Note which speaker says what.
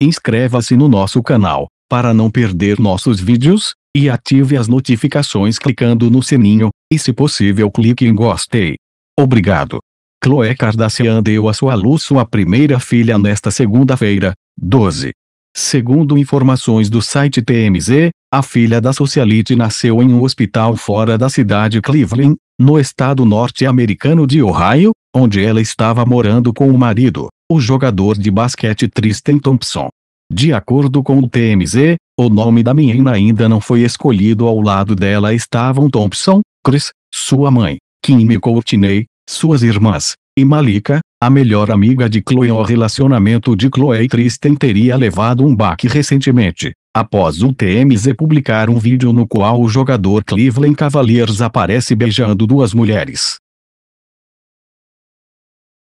Speaker 1: Inscreva-se no nosso canal, para não perder nossos vídeos, e ative as notificações clicando no sininho, e se possível clique em gostei. Obrigado. Chloe Kardashian deu à sua luz sua primeira filha nesta segunda-feira, 12. Segundo informações do site TMZ, a filha da socialite nasceu em um hospital fora da cidade Cleveland, no estado norte-americano de Ohio, onde ela estava morando com o marido, o jogador de basquete Tristan Thompson. De acordo com o TMZ, o nome da menina ainda não foi escolhido. Ao lado dela estavam Thompson, Chris, sua mãe, Kim Courtney, suas irmãs, e Malika, a melhor amiga de Chloe. O relacionamento de Chloe e Tristan teria levado um baque recentemente, após o TMZ publicar um vídeo no qual o jogador Cleveland Cavaliers aparece beijando duas mulheres.